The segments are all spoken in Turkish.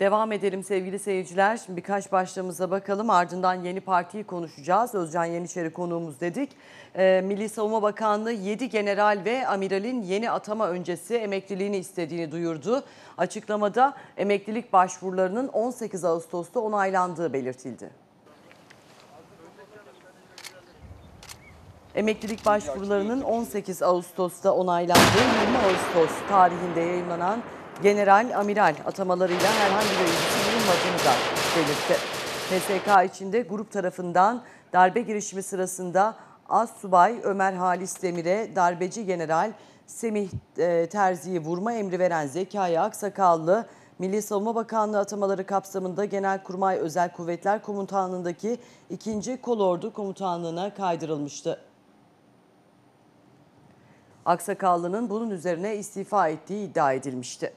Devam edelim sevgili seyirciler. Şimdi birkaç başlığımıza bakalım. Ardından yeni partiyi konuşacağız. Özcan Yeniçeri konuğumuz dedik. Ee, Milli Savunma Bakanlığı 7 general ve amiralin yeni atama öncesi emekliliğini istediğini duyurdu. Açıklamada emeklilik başvurularının 18 Ağustos'ta onaylandığı belirtildi. Emeklilik başvurularının 18 Ağustos'ta onaylandığı 20 Ağustos tarihinde yayınlanan general, amiral atamalarıyla herhangi bir ilgisi bulunmadığını da belirtti. PSK içinde grup tarafından darbe girişimi sırasında Az Subay Ömer Halis Demir'e darbeci general Semih e, Terzi'yi vurma emri veren Zekai Aksakallı, Milli Savunma Bakanlığı atamaları kapsamında Genelkurmay Özel Kuvvetler Komutanlığı'ndaki 2. Kolordu Komutanlığı'na kaydırılmıştı. Aksakallı'nın bunun üzerine istifa ettiği iddia edilmişti.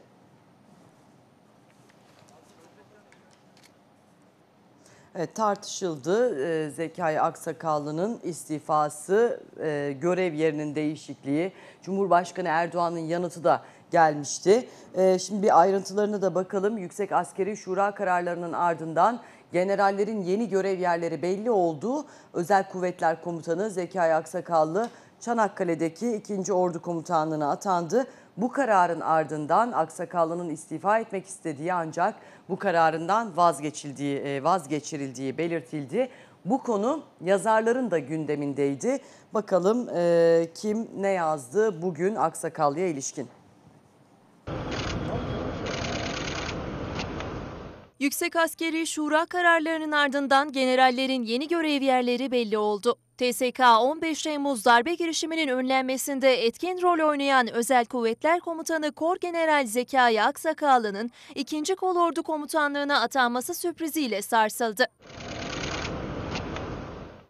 E, tartışıldı. E, Zekai Aksakallı'nın istifası, e, görev yerinin değişikliği, Cumhurbaşkanı Erdoğan'ın yanıtı da gelmişti. E, şimdi bir ayrıntılarına da bakalım. Yüksek Askeri Şura kararlarının ardından generallerin yeni görev yerleri belli oldu. Özel Kuvvetler Komutanı Zekai Aksakallı Çanakkale'deki 2. Ordu Komutanlığı'na atandı. Bu kararın ardından Aksakallı'nın istifa etmek istediği ancak bu kararından vazgeçildiği, e, vazgeçirildiği belirtildi. Bu konu yazarların da gündemindeydi. Bakalım e, kim ne yazdı bugün Aksakallı'ya ilişkin. Yüksek Askeri Şura kararlarının ardından generallerin yeni görev yerleri belli oldu. TSK 15 Temmuz darbe girişiminin önlenmesinde etkin rol oynayan Özel Kuvvetler Komutanı Kor General Zekai Aksakallı'nın 2. Kolordu Komutanlığı'na atanması sürpriziyle sarsıldı.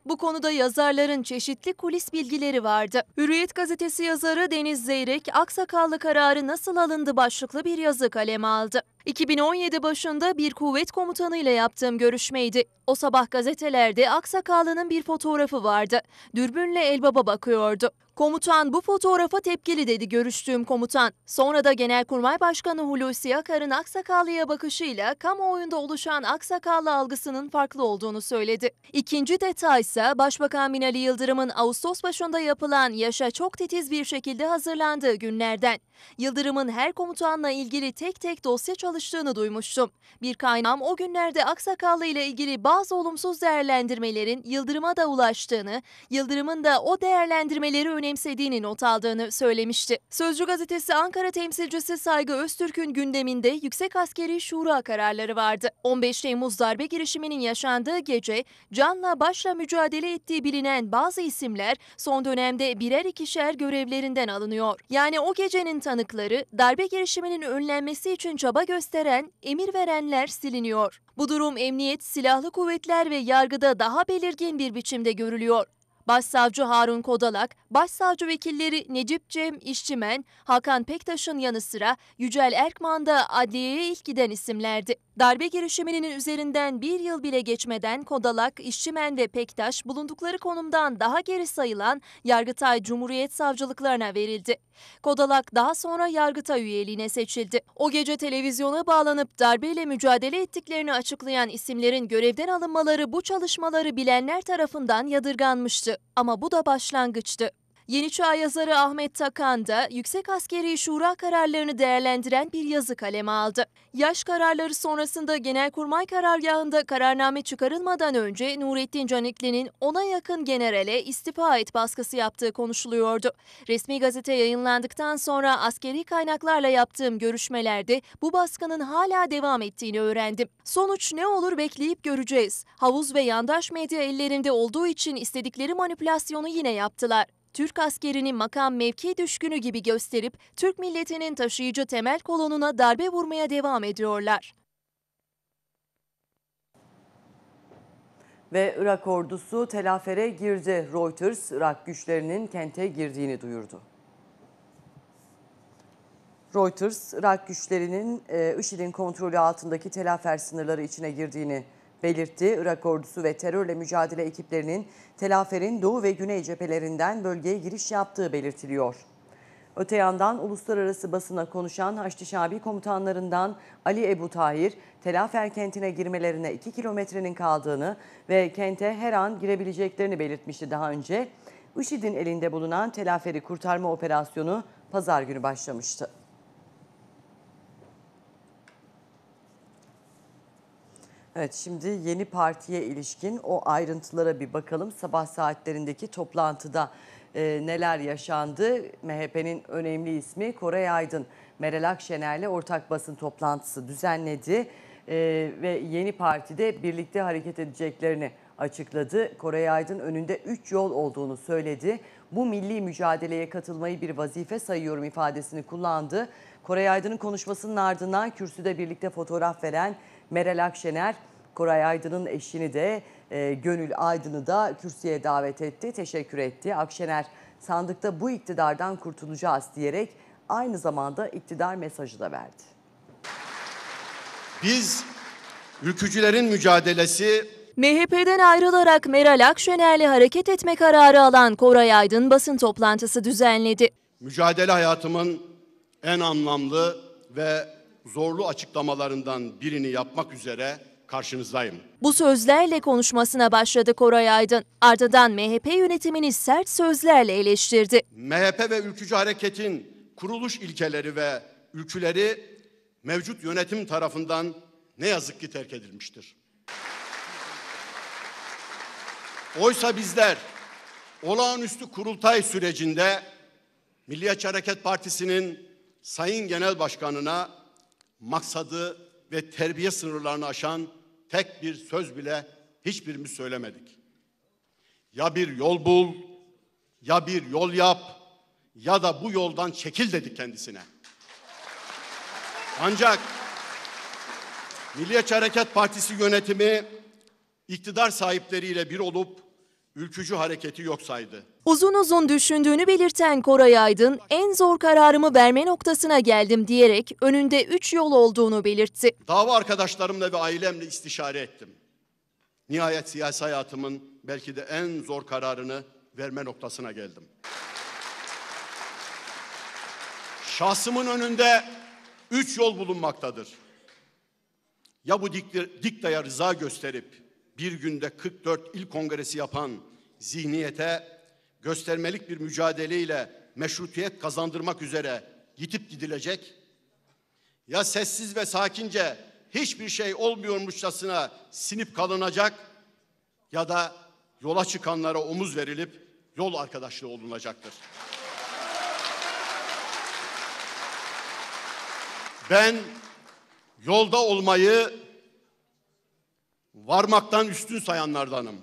Bu konuda yazarların çeşitli kulis bilgileri vardı. Hürriyet gazetesi yazarı Deniz Zeyrek, aksakallı kararı nasıl alındı başlıklı bir yazı kaleme aldı. 2017 başında bir kuvvet komutanı ile yaptığım görüşmeydi. O sabah gazetelerde Aksakallı'nın bir fotoğrafı vardı. Dürbünle Elbaba bakıyordu. Komutan bu fotoğrafa tepkili dedi görüştüğüm komutan. Sonra da Genelkurmay Başkanı Hulusi Akar'ın Aksakallı'ya bakışıyla kamuoyunda oluşan Aksakallı algısının farklı olduğunu söyledi. İkinci detay ise Başbakan Binali Yıldırım'ın Ağustos başında yapılan yaşa çok titiz bir şekilde hazırlandığı günlerden. Yıldırım'ın her komutanla ilgili tek tek dosya çalışmalarını çalıştığını duymuştum. Bir kaynağım o günlerde Aksakallı ile ilgili bazı olumsuz değerlendirmelerin Yıldırım'a da ulaştığını, Yıldırım'ın da o değerlendirmeleri önemsediğini not aldığını söylemişti. Sözcü gazetesi Ankara temsilcisi Saygı Öztürk'ün gündeminde Yüksek Askeri Şura kararları vardı. 15 Temmuz darbe girişiminin yaşandığı gece canla başla mücadele ettiği bilinen bazı isimler son dönemde birer ikişer görevlerinden alınıyor. Yani o gecenin tanıkları darbe girişiminin önlenmesi için çaba göster gösteren, emir verenler siliniyor. Bu durum emniyet, silahlı kuvvetler ve yargıda daha belirgin bir biçimde görülüyor. Başsavcı Harun Kodalak, Başsavcı vekilleri Necip Cem İşçimen, Hakan Pektaş'ın yanı sıra Yücel Erkman da adliyeye ilk giden isimlerdi. Darbe girişiminin üzerinden bir yıl bile geçmeden Kodalak, İşçimen ve Pektaş bulundukları konumdan daha geri sayılan Yargıtay Cumhuriyet Savcılıklarına verildi. Kodalak daha sonra Yargıtay üyeliğine seçildi. O gece televizyona bağlanıp darbeyle mücadele ettiklerini açıklayan isimlerin görevden alınmaları bu çalışmaları bilenler tarafından yadırganmıştı. Ama bu da başlangıçtı. Yeni Çağ yazarı Ahmet Takan da Yüksek Askeri Şura kararlarını değerlendiren bir yazı kaleme aldı. Yaş kararları sonrasında Genelkurmay karargahında kararname çıkarılmadan önce Nurettin Canikli'nin ona yakın generale istifa et baskısı yaptığı konuşuluyordu. Resmi gazete yayınlandıktan sonra askeri kaynaklarla yaptığım görüşmelerde bu baskının hala devam ettiğini öğrendim. Sonuç ne olur bekleyip göreceğiz. Havuz ve yandaş medya ellerinde olduğu için istedikleri manipülasyonu yine yaptılar. Türk askerini makam mevki düşkünü gibi gösterip Türk milletinin taşıyıcı temel kolonuna darbe vurmaya devam ediyorlar. Ve Irak ordusu telafere girdi. Reuters, Irak güçlerinin kente girdiğini duyurdu. Reuters, Irak güçlerinin e, IŞİD'in kontrolü altındaki telafer sınırları içine girdiğini belirtti. Irak ordusu ve terörle mücadele ekiplerinin Telafer'in doğu ve güney cephelerinden bölgeye giriş yaptığı belirtiliyor. Öte yandan uluslararası basına konuşan Haçlı Şabi komutanlarından Ali Ebu Tahir, Telafer kentine girmelerine 2 kilometrenin kaldığını ve kente her an girebileceklerini belirtmişti daha önce. IŞİD'in elinde bulunan Telafer'i kurtarma operasyonu pazar günü başlamıştı. Evet şimdi yeni partiye ilişkin o ayrıntılara bir bakalım. Sabah saatlerindeki toplantıda e, neler yaşandı? MHP'nin önemli ismi Koray Aydın, Meral Akşener'le ortak basın toplantısı düzenledi. E, ve yeni partide birlikte hareket edeceklerini açıkladı. Koray Aydın önünde 3 yol olduğunu söyledi. Bu milli mücadeleye katılmayı bir vazife sayıyorum ifadesini kullandı. Koray Aydın'ın konuşmasının ardından kürsüde birlikte fotoğraf veren Meral Akşener Koray Aydın'ın eşini de e, Gönül Aydın'ı da kürsüye davet etti, teşekkür etti. Akşener sandıkta bu iktidardan kurtulacağız diyerek aynı zamanda iktidar mesajı da verdi. Biz ülkücülerin mücadelesi MHP'den ayrılarak Meral Akşener'le hareket etme kararı alan Koray Aydın basın toplantısı düzenledi. Mücadele hayatımın en anlamlı ve zorlu açıklamalarından birini yapmak üzere karşınızdayım. Bu sözlerle konuşmasına başladı Koray Aydın. Ardından MHP yönetimini sert sözlerle eleştirdi. MHP ve ülkücü hareketin kuruluş ilkeleri ve ülküleri mevcut yönetim tarafından ne yazık ki terk edilmiştir. Oysa bizler olağanüstü kurultay sürecinde Milliyetçi Hareket Partisi'nin Sayın Genel Başkanı'na maksadı ve terbiye sınırlarını aşan tek bir söz bile hiçbirimiz söylemedik. Ya bir yol bul, ya bir yol yap ya da bu yoldan çekil dedik kendisine. Ancak Milliyetçi Hareket Partisi yönetimi iktidar sahipleriyle bir olup ülkücü hareketi yok saydı. Uzun uzun düşündüğünü belirten Koray Aydın, en zor kararımı verme noktasına geldim diyerek önünde üç yol olduğunu belirtti. Dava arkadaşlarımla ve ailemle istişare ettim. Nihayet siyasi hayatımın belki de en zor kararını verme noktasına geldim. Şahsımın önünde üç yol bulunmaktadır. Ya bu dik, diktaya rıza gösterip bir günde 44 il kongresi yapan zihniyete göstermelik bir mücadeleyle meşrutiyet kazandırmak üzere gitip gidilecek ya sessiz ve sakince hiçbir şey olmuyormuşçasına sinip kalınacak ya da yola çıkanlara omuz verilip yol arkadaşlığı olunacaktır. Ben yolda olmayı varmaktan üstün sayanlardanım.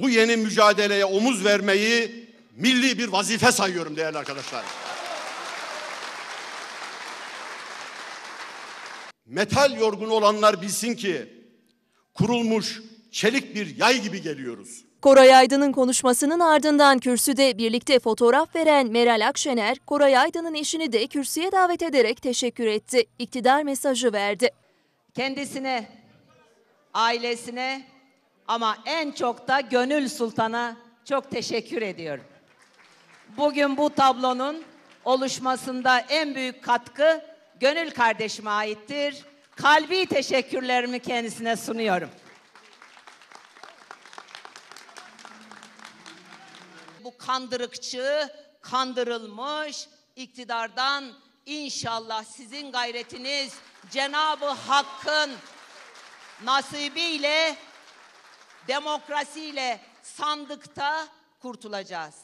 Bu yeni mücadeleye omuz vermeyi milli bir vazife sayıyorum değerli arkadaşlar. Metal yorgunu olanlar bilsin ki kurulmuş çelik bir yay gibi geliyoruz. Koray Aydın'ın konuşmasının ardından kürsüde birlikte fotoğraf veren Meral Akşener, Koray Aydın'ın eşini de kürsüye davet ederek teşekkür etti. İktidar mesajı verdi. Kendisine ailesine ama en çok da Gönül Sultan'a çok teşekkür ediyorum. Bugün bu tablonun oluşmasında en büyük katkı Gönül kardeşime aittir. Kalbi teşekkürlerimi kendisine sunuyorum. Bu kandırıkçı, kandırılmış iktidardan inşallah sizin gayretiniz Cenabı Hakk'ın nasibiyle, demokrasiyle sandıkta kurtulacağız.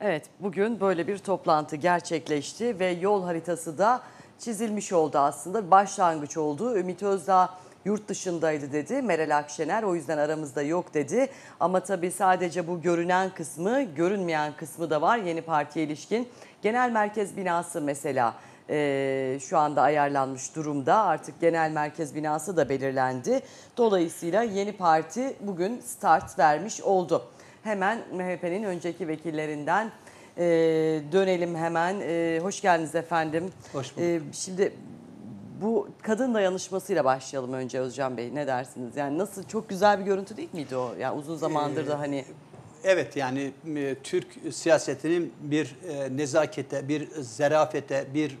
Evet, bugün böyle bir toplantı gerçekleşti ve yol haritası da çizilmiş oldu aslında. Başlangıç oldu. Ümit Özdağ yurt dışındaydı dedi. Meral Akşener o yüzden aramızda yok dedi. Ama tabii sadece bu görünen kısmı, görünmeyen kısmı da var yeni partiye ilişkin. Genel merkez binası mesela e, şu anda ayarlanmış durumda. Artık genel merkez binası da belirlendi. Dolayısıyla yeni parti bugün start vermiş oldu. Hemen MHP'nin önceki vekillerinden e, dönelim hemen. E, hoş geldiniz efendim. Hoş bulduk. E, şimdi bu kadın dayanışmasıyla başlayalım önce Özcan Bey. Ne dersiniz? Yani nasıl çok güzel bir görüntü değil miydi o? Yani uzun zamandır da hani Evet yani Türk siyasetinin bir nezakete, bir zerafete, bir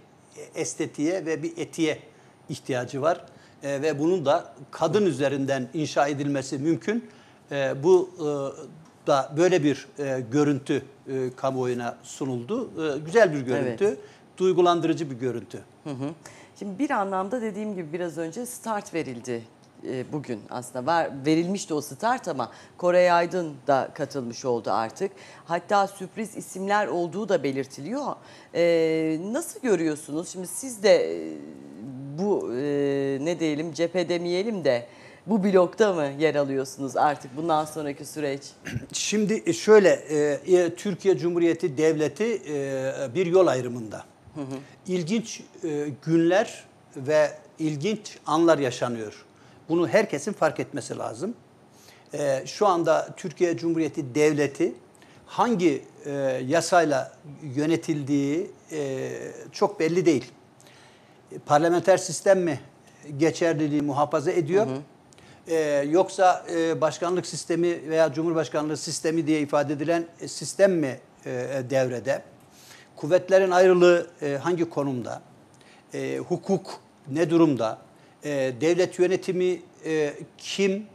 e, estetiğe ve bir etiğe ihtiyacı var. E, ve bunun da kadın üzerinden inşa edilmesi mümkün. E, bu e, da böyle bir e, görüntü e, kamuoyuna sunuldu. E, güzel bir görüntü, evet. duygulandırıcı bir görüntü. Hı hı. Şimdi bir anlamda dediğim gibi biraz önce start verildi e, bugün aslında var de o start ama Kore Aydın da katılmış oldu artık. Hatta sürpriz isimler olduğu da belirtiliyor. E, nasıl görüyorsunuz? Şimdi siz de e, bu e, ne diyelim cephe demeyelim de bu blokta mı yer alıyorsunuz artık bundan sonraki süreç? Şimdi şöyle e, e, Türkiye Cumhuriyeti Devleti e, bir yol ayrımında. Hı hı. İlginç e, günler ve ilginç anlar yaşanıyor. Bunu herkesin fark etmesi lazım. E, şu anda Türkiye Cumhuriyeti Devleti hangi e, yasayla yönetildiği e, çok belli değil. Parlamenter sistem mi geçerliliği muhafaza ediyor? Hı hı. Ee, yoksa e, başkanlık sistemi veya cumhurbaşkanlığı sistemi diye ifade edilen e, sistem mi e, devrede? Kuvvetlerin ayrılığı e, hangi konumda? E, hukuk ne durumda? e, devlet yönetimi e, kim,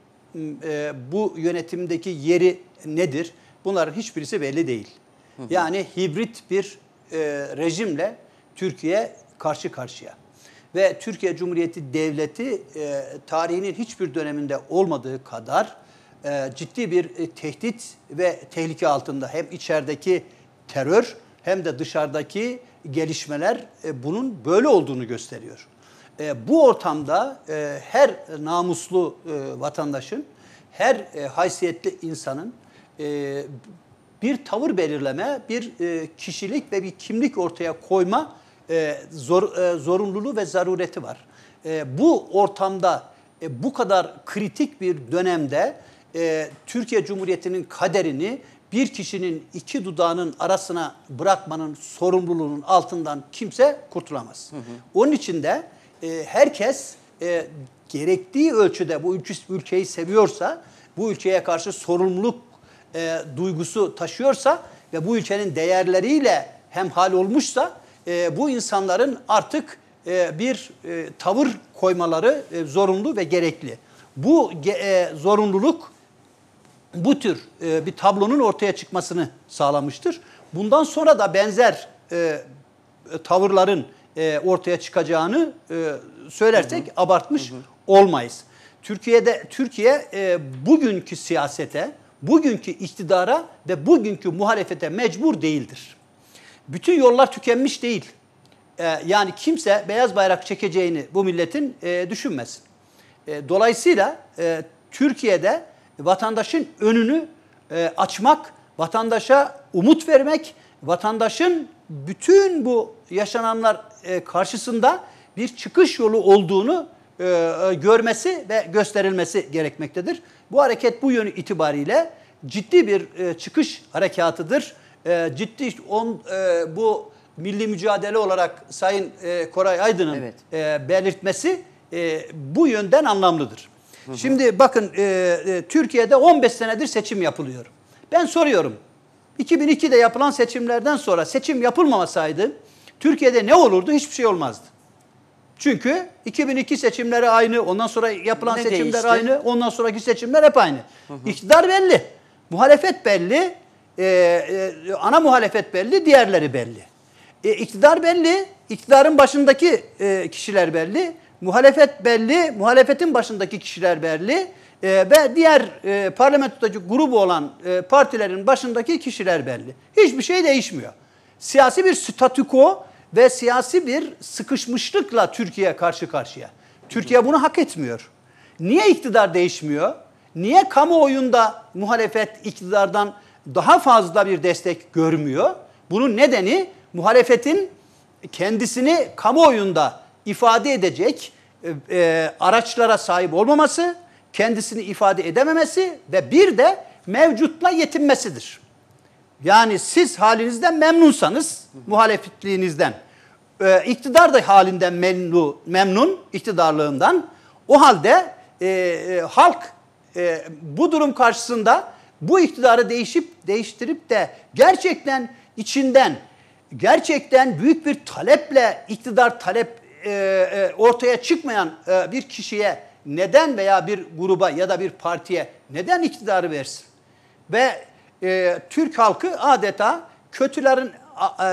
e, bu yönetimdeki yeri nedir? Bunların hiçbirisi belli değil. Hı hı. Yani hibrit bir e, rejimle Türkiye karşı karşıya. Ve Türkiye Cumhuriyeti Devleti e, tarihinin hiçbir döneminde olmadığı kadar e, ciddi bir e, tehdit ve tehlike altında. Hem içerideki terör hem de dışarıdaki gelişmeler e, bunun böyle olduğunu gösteriyor. E, bu ortamda e, her namuslu e, vatandaşın, her e, haysiyetli insanın e, bir tavır belirleme, bir e, kişilik ve bir kimlik ortaya koyma e, zor, e, zorunluluğu ve zarureti var. E, bu ortamda e, bu kadar kritik bir dönemde e, Türkiye Cumhuriyeti'nin kaderini bir kişinin iki dudağının arasına bırakmanın sorumluluğunun altından kimse kurtulamaz. Hı hı. Onun için de e, herkes e, gerektiği ölçüde bu ülkeyi seviyorsa, bu ülkeye karşı sorumluluk e, duygusu taşıyorsa ve bu ülkenin değerleriyle hemhal olmuşsa e, bu insanların artık e, bir e, tavır koymaları e, zorunlu ve gerekli. Bu e, zorunluluk bu tür e, bir tablonun ortaya çıkmasını sağlamıştır. Bundan sonra da benzer e, tavırların e, ortaya çıkacağını e, söylersek hı hı. abartmış hı hı. olmayız. Türkiye'de Türkiye e, bugünkü siyasete, bugünkü iktidara ve bugünkü muhalefete mecbur değildir. Bütün yollar tükenmiş değil. E, yani kimse beyaz bayrak çekeceğini bu milletin e, düşünmesin. E, dolayısıyla e, Türkiye'de vatandaşın önünü e, açmak, vatandaşa umut vermek, vatandaşın bütün bu yaşananlar e, karşısında bir çıkış yolu olduğunu e, e, görmesi ve gösterilmesi gerekmektedir. Bu hareket bu yönü itibariyle ciddi bir çıkış harekatıdır. ciddi on, bu milli mücadele olarak Sayın Koray Aydın'ın evet. belirtmesi bu yönden anlamlıdır. Şimdi bakın Türkiye'de 15 senedir seçim yapılıyor. Ben soruyorum 2002'de yapılan seçimlerden sonra seçim yapılmamasaydı Türkiye'de ne olurdu? Hiçbir şey olmazdı. Çünkü 2002 seçimleri aynı, ondan sonra yapılan ne seçimler değişti? aynı, ondan sonraki seçimler hep aynı. Hı hı. İktidar belli, muhalefet belli, e, e, ana muhalefet belli, diğerleri belli. E, iktidar belli, iktidarın başındaki e, kişiler belli, muhalefet belli, muhalefetin başındaki kişiler belli e, ve diğer e, parlamentodaki grubu olan e, partilerin başındaki kişiler belli. Hiçbir şey değişmiyor siyasi bir statüko ve siyasi bir sıkışmışlıkla Türkiye karşı karşıya. Türkiye bunu hak etmiyor. Niye iktidar değişmiyor? Niye kamuoyunda muhalefet iktidardan daha fazla bir destek görmüyor? Bunun nedeni muhalefetin kendisini kamuoyunda ifade edecek e, e araçlara sahip olmaması, kendisini ifade edememesi ve bir de mevcutla yetinmesidir. Yani siz halinizden memnunsanız muhalefetliğinizden, e, iktidar da halinden memnun, memnun iktidarlığından o halde e, e, halk e, bu durum karşısında bu iktidarı değişip değiştirip de gerçekten içinden gerçekten büyük bir taleple iktidar talep e, e, ortaya çıkmayan e, bir kişiye neden veya bir gruba ya da bir partiye neden iktidarı versin? Ve e, Türk halkı adeta kötülerin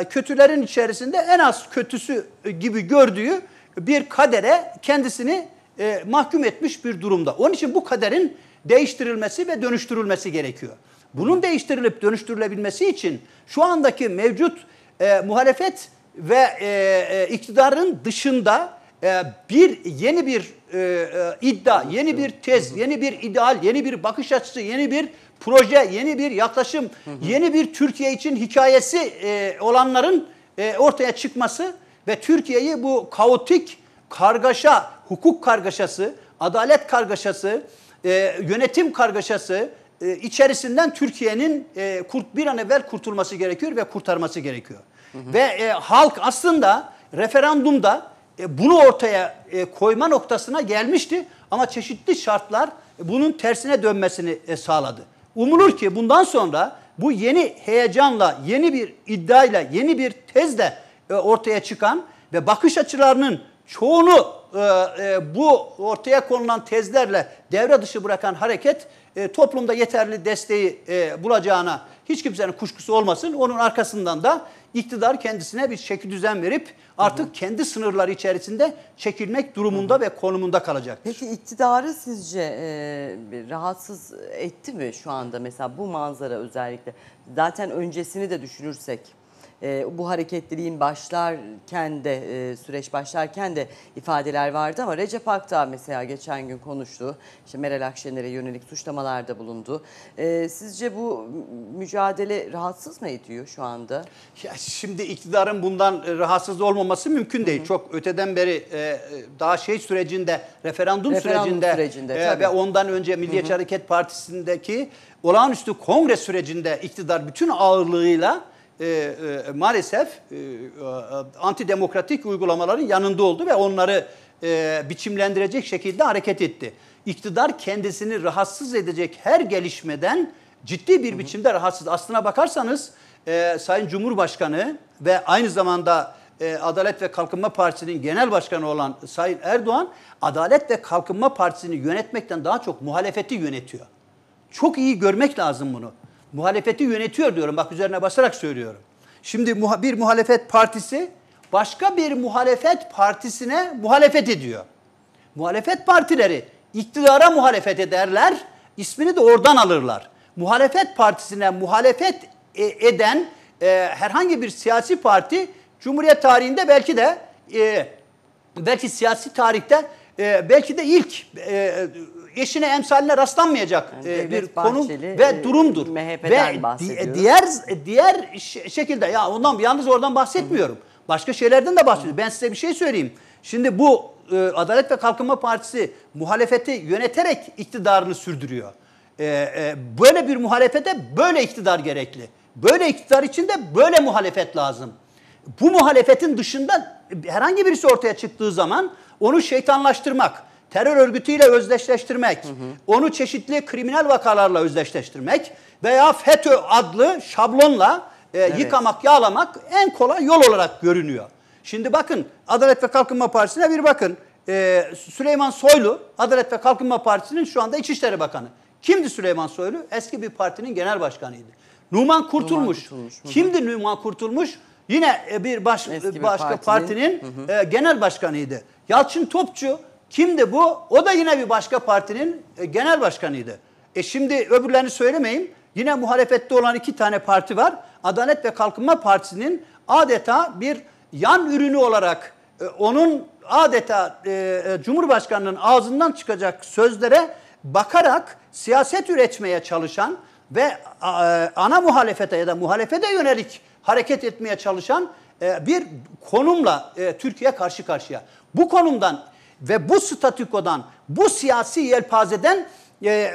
e, kötülerin içerisinde en az kötüsü gibi gördüğü bir kadere kendisini e, mahkum etmiş bir durumda. Onun için bu kaderin değiştirilmesi ve dönüştürülmesi gerekiyor. Bunun değiştirilip dönüştürülebilmesi için şu andaki mevcut e, muhalefet ve e, e, iktidarın dışında e, bir yeni bir e, e, iddia, yeni bir tez, yeni bir ideal, yeni bir bakış açısı, yeni bir proje, yeni bir yaklaşım, hı hı. yeni bir Türkiye için hikayesi e, olanların e, ortaya çıkması ve Türkiye'yi bu kaotik kargaşa, hukuk kargaşası, adalet kargaşası, e, yönetim kargaşası e, içerisinden Türkiye'nin e, kurt, bir an evvel kurtulması gerekiyor ve kurtarması gerekiyor. Hı hı. Ve e, halk aslında referandumda e, bunu ortaya e, koyma noktasına gelmişti ama çeşitli şartlar bunun tersine dönmesini e, sağladı. Umulur ki bundan sonra bu yeni heyecanla, yeni bir iddiayla, yeni bir tezle e, ortaya çıkan ve bakış açılarının çoğunu e, e, bu ortaya konulan tezlerle devre dışı bırakan hareket toplumda yeterli desteği bulacağına hiç kimsenin kuşkusu olmasın. Onun arkasından da iktidar kendisine bir şekil düzen verip artık hı hı. kendi sınırları içerisinde çekilmek durumunda hı hı. ve konumunda kalacak. Peki iktidarı sizce e, rahatsız etti mi şu anda mesela bu manzara özellikle? Zaten öncesini de düşünürsek. Ee, bu hareketliliğin başlarken de e, süreç başlarken de ifadeler vardı ama Recep Akdağ mesela geçen gün konuştu. İşte Meral Akşener'e yönelik suçlamalarda bulundu. Ee, sizce bu mücadele rahatsız mı ediyor şu anda? Ya şimdi iktidarın bundan e, rahatsız olmaması mümkün değil. Hı hı. Çok öteden beri e, daha şey sürecinde referandum, referandum sürecinde, sürecinde e, ve ondan önce Milliyetçi hı hı. Hareket Partisi'ndeki olağanüstü kongre sürecinde iktidar bütün ağırlığıyla e, e, maalesef e, e, antidemokratik uygulamaların yanında oldu ve onları e, biçimlendirecek şekilde hareket etti. İktidar kendisini rahatsız edecek her gelişmeden ciddi bir hı hı. biçimde rahatsız. Aslına bakarsanız e, Sayın Cumhurbaşkanı ve aynı zamanda e, Adalet ve Kalkınma Partisi'nin genel başkanı olan Sayın Erdoğan, Adalet ve Kalkınma Partisi'ni yönetmekten daha çok muhalefeti yönetiyor. Çok iyi görmek lazım bunu muhalefeti yönetiyor diyorum. Bak üzerine basarak söylüyorum. Şimdi bir muhalefet partisi başka bir muhalefet partisine muhalefet ediyor. Muhalefet partileri iktidara muhalefet ederler, ismini de oradan alırlar. Muhalefet partisine muhalefet e-, eden e, herhangi bir siyasi parti Cumhuriyet tarihinde belki de e, belki siyasi tarihte e, belki de ilk e, eşine emsaline rastlanmayacak yani e, bir konum ve e, durumdur. MHP'den ve bahsediyor. diğer e, diğer şekilde ya ondan yalnız oradan bahsetmiyorum. Hı. Başka şeylerden de bahsediyorum. Ben size bir şey söyleyeyim. Şimdi bu e, Adalet ve Kalkınma Partisi muhalefeti yöneterek iktidarını sürdürüyor. E, e, böyle bir muhalefete böyle iktidar gerekli. Böyle iktidar içinde böyle muhalefet lazım. Bu muhalefetin dışında herhangi birisi ortaya çıktığı zaman onu şeytanlaştırmak, terör örgütüyle özdeşleştirmek, hı hı. onu çeşitli kriminal vakalarla özdeşleştirmek veya FETÖ adlı şablonla e, evet. yıkamak, yağlamak en kolay yol olarak görünüyor. Şimdi bakın Adalet ve Kalkınma Partisi'ne bir bakın. E, Süleyman Soylu Adalet ve Kalkınma Partisi'nin şu anda İçişleri Bakanı. Kimdi Süleyman Soylu? Eski bir partinin genel başkanıydı. Numan Kurtulmuş. Numan Kurtulmuş. Kimdi Numan Kurtulmuş? Yine e, bir baş, bir başka partinin, partinin hı hı. E, genel başkanıydı. Yalçın Topçu Kimdi bu? O da yine bir başka partinin e, genel başkanıydı. E şimdi öbürlerini söylemeyeyim. Yine muhalefette olan iki tane parti var. Adalet ve Kalkınma Partisi'nin adeta bir yan ürünü olarak e, onun adeta e, Cumhurbaşkanı'nın ağzından çıkacak sözlere bakarak siyaset üretmeye çalışan ve ana muhalefete ya da muhalefete yönelik hareket etmeye çalışan bir konumla Türkiye karşı karşıya. Bu konumdan ve bu statükodan, bu siyasi yelpazeden e,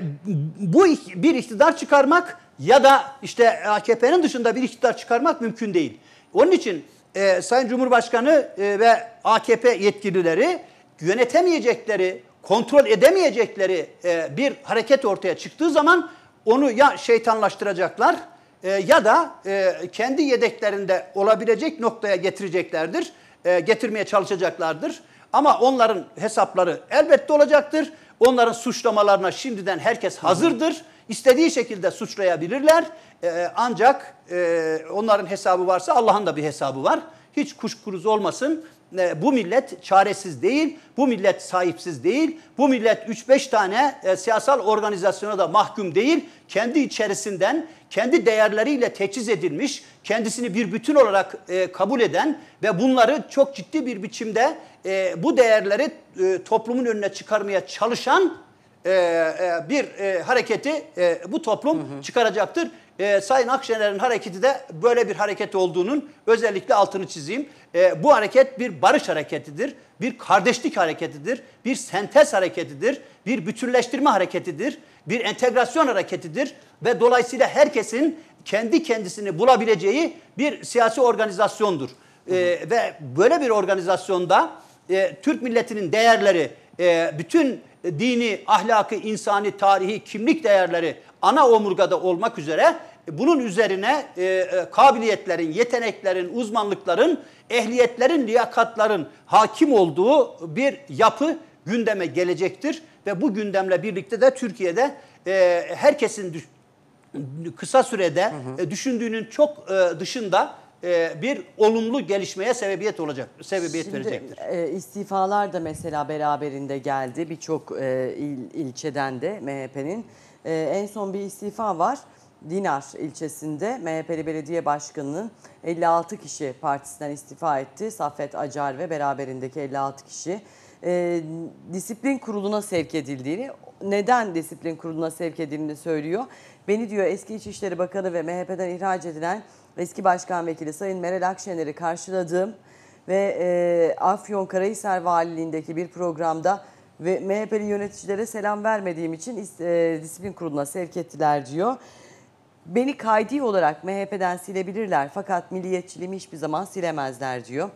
bu bir iktidar çıkarmak ya da işte AKP'nin dışında bir iktidar çıkarmak mümkün değil. Onun için e, Sayın Cumhurbaşkanı e, ve AKP yetkilileri yönetemeyecekleri, kontrol edemeyecekleri e, bir hareket ortaya çıktığı zaman onu ya şeytanlaştıracaklar e, ya da e, kendi yedeklerinde olabilecek noktaya getireceklerdir, e, getirmeye çalışacaklardır. Ama onların hesapları elbette olacaktır. Onların suçlamalarına şimdiden herkes hazırdır. İstediği şekilde suçlayabilirler. Ee, ancak e, onların hesabı varsa Allah'ın da bir hesabı var. Hiç kuşkuruz olmasın. E, bu millet çaresiz değil, bu millet sahipsiz değil, bu millet 3-5 tane e, siyasal organizasyona da mahkum değil, kendi içerisinden kendi değerleriyle teçhiz edilmiş, kendisini bir bütün olarak e, kabul eden ve bunları çok ciddi bir biçimde bu değerleri toplumun önüne çıkarmaya çalışan bir hareketi bu toplum çıkaracaktır e, Sayın Akşener'in hareketi de böyle bir hareket olduğunun özellikle altını çizeyim. E, bu hareket bir barış hareketidir, bir kardeşlik hareketidir, bir sentez hareketidir, bir bütünleştirme hareketidir, bir entegrasyon hareketidir ve dolayısıyla herkesin kendi kendisini bulabileceği bir siyasi organizasyondur. E, ve böyle bir organizasyonda e, Türk milletinin değerleri, e, bütün dini, ahlakı, insani, tarihi, kimlik değerleri ana omurgada olmak üzere e, bunun üzerine e, e, kabiliyetlerin, yeteneklerin, uzmanlıkların, ehliyetlerin, liyakatların hakim olduğu bir yapı gündeme gelecektir. Ve bu gündemle birlikte de Türkiye'de e, herkesin düş kısa sürede hı hı. E, düşündüğünün çok e, dışında bir olumlu gelişmeye sebebiyet olacak, sebebiyet Şimdi, verecektir. E, istifalar da mesela beraberinde geldi birçok e, il, ilçeden de MHP'nin. Ee, en son bir istifa var. Dinar ilçesinde MHP'li belediye başkanının 56 kişi partisinden istifa etti. Saffet Acar ve beraberindeki 56 kişi e, disiplin kuruluna sevk edildiğini, neden disiplin kuruluna sevk edildiğini söylüyor. Beni diyor eski İçişleri Bakanı ve MHP'den ihraç edilen eski başkan vekili Sayın Meral Akşener'i karşıladığım ve e, Afyonkarahisar Valiliğindeki bir programda ve MHP'li yöneticilere selam vermediğim için e, disiplin kuruluna sevk ettiler diyor. Beni kaydi olarak MHP'den silebilirler fakat milliyetçiliğimi hiçbir zaman silemezler diyor.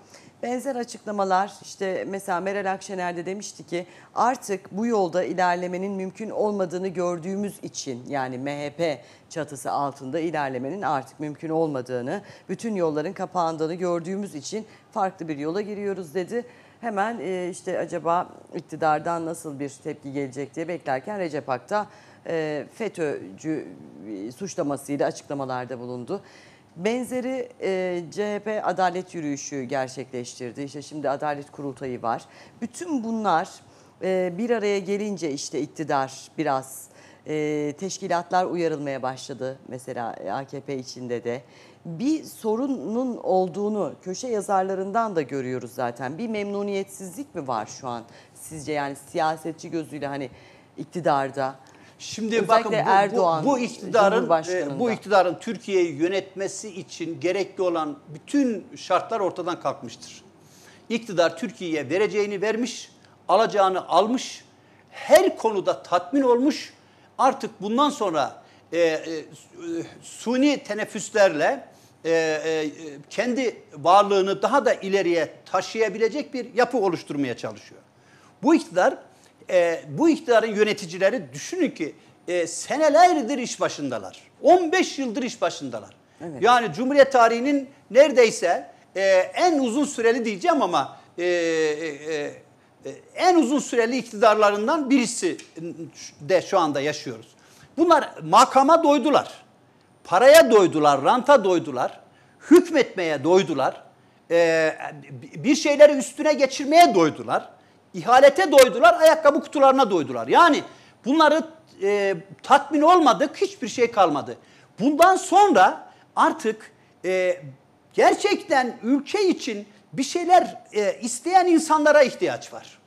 Benzer açıklamalar işte mesela Meral Akşener de demişti ki artık bu yolda ilerlemenin mümkün olmadığını gördüğümüz için yani MHP çatısı altında ilerlemenin artık mümkün olmadığını, bütün yolların kapandığını gördüğümüz için farklı bir yola giriyoruz dedi hemen e, işte acaba iktidardan nasıl bir tepki gelecek diye beklerken Recep Ak'ta e, FETÖ'cü e, suçlamasıyla açıklamalarda bulundu. Benzeri e, CHP adalet yürüyüşü gerçekleştirdi. İşte şimdi adalet kurultayı var. Bütün bunlar e, bir araya gelince işte iktidar biraz e, teşkilatlar uyarılmaya başladı. Mesela AKP içinde de bir sorunun olduğunu köşe yazarlarından da görüyoruz zaten. Bir memnuniyetsizlik mi var şu an sizce yani siyasetçi gözüyle hani iktidarda? Şimdi Özellikle bakın bu, Erdoğan, bu, e, bu iktidarın bu iktidarın Türkiye'yi yönetmesi için gerekli olan bütün şartlar ortadan kalkmıştır. İktidar Türkiye'ye vereceğini vermiş, alacağını almış, her konuda tatmin olmuş. Artık bundan sonra e, e, e suni teneffüslerle e, e, kendi varlığını daha da ileriye taşıyabilecek bir yapı oluşturmaya çalışıyor. Bu iktidar, e, bu iktidarın yöneticileri düşünün ki e, senelerdir iş başındalar. 15 yıldır iş başındalar. Evet. Yani Cumhuriyet tarihinin neredeyse e, en uzun süreli diyeceğim ama e, e, e, e en uzun süreli iktidarlarından birisi de şu anda yaşıyoruz. Bunlar makama doydular. Paraya doydular, ranta doydular, hükmetmeye doydular, e, bir şeyleri üstüne geçirmeye doydular, ihalete doydular, ayakkabı kutularına doydular. Yani bunları e, tatmin olmadık, hiçbir şey kalmadı. Bundan sonra artık e, gerçekten ülke için bir şeyler isteyen insanlara ihtiyaç var.